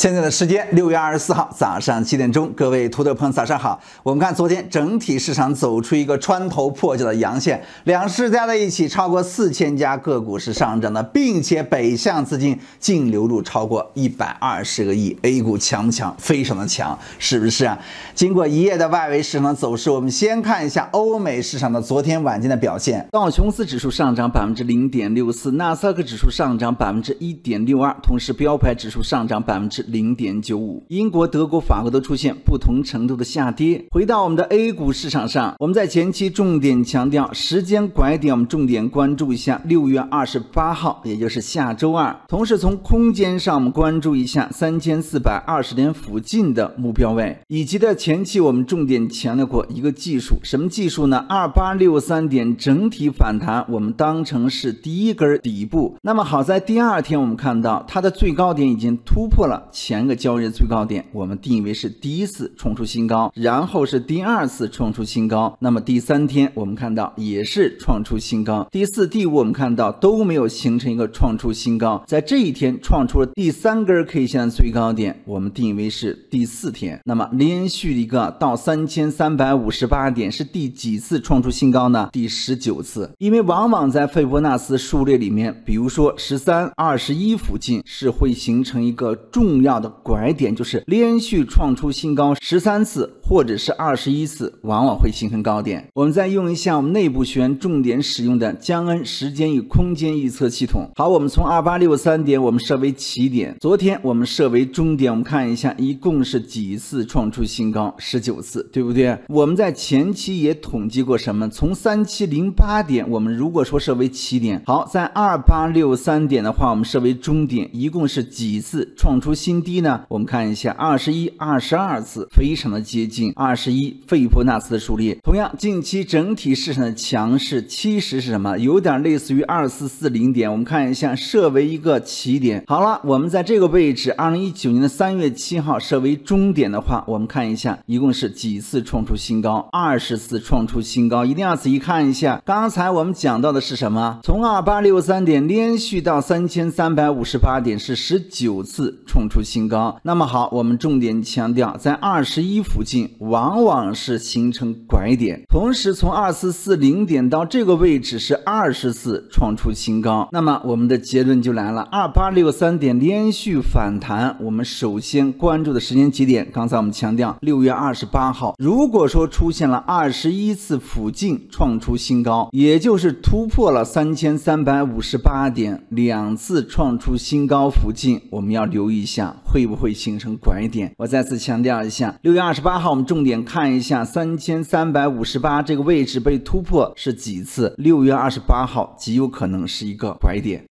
现在的时间六月二十四号早上七点钟，各位土豆朋友早上好。我们看昨天整体市场走出一个穿头破脚的阳线，两市加在一起超过四千家个股是上涨的，并且北向资金净流入超过一百二十个亿，A 股强不强？非常的强，是不是啊？经过一夜的外围市场的走势，我们先看一下欧美市场的昨天晚间的表现。道琼斯指数上涨百分之零点六四，纳斯达克指数上涨百分之一点六二，同时标普指数上涨百分之。零点九五，英国、德国、法国都出现不同程度的下跌。回到我们的 A 股市场上，我们在前期重点强调时间拐点，我们重点关注一下六月二十八号，也就是下周二。同时从空间上，我们关注一下三千四百二十点附近的目标位。以及在前期我们重点强调过一个技术，什么技术呢？二八六三点整体反弹，我们当成是第一根底部。那么好在第二天，我们看到它的最高点已经突破了。前个交易的最高点，我们定义为是第一次创出新高，然后是第二次创出新高，那么第三天我们看到也是创出新高，第四、第五我们看到都没有形成一个创出新高，在这一天创出了第三根 K 线的最高点，我们定义为是第四天，那么连续一个到三千三百五十八点是第几次创出新高呢？第十九次，因为往往在费波那斯数列里面，比如说十三、二十一附近是会形成一个重。要的拐点就是连续创出新高十三次或者是二十一次，往往会形成高点。我们再用一下我们内部学员重点使用的江恩时间与空间预测系统。好，我们从二八六三点我们设为起点，昨天我们设为终点，我们看一下一共是几次创出新高，十九次，对不对？我们在前期也统计过什么？从三七零八点我们如果说设为起点，好，在二八六三点的话我们设为终点，一共是几次创出新？新低呢？我们看一下二十一、二十二次，非常的接近。二十一，斐波那的数列。同样，近期整体市场的强势其实是什么？有点类似于二四四零点。我们看一下，设为一个起点。好了，我们在这个位置，二零一九年的三月七号设为终点的话，我们看一下，一共是几次创出新高？二十次创出新高，一定要仔细看一下。刚才我们讲到的是什么？从二八六三点连续到三千三百五十八点是十九次冲出。新高，那么好，我们重点强调，在二十一附近往往是形成拐点，同时从二四四零点到这个位置是二十次创出新高，那么我们的结论就来了，二八六三点连续反弹，我们首先关注的时间节点，刚才我们强调六月二十八号，如果说出现了二十一次附近创出新高，也就是突破了三千三百五十八点两次创出新高附近，我们要留意一下。会不会形成拐点？我再次强调一下，六月二十八号，我们重点看一下三千三百五十八这个位置被突破是几次？六月二十八号极有可能是一个拐点。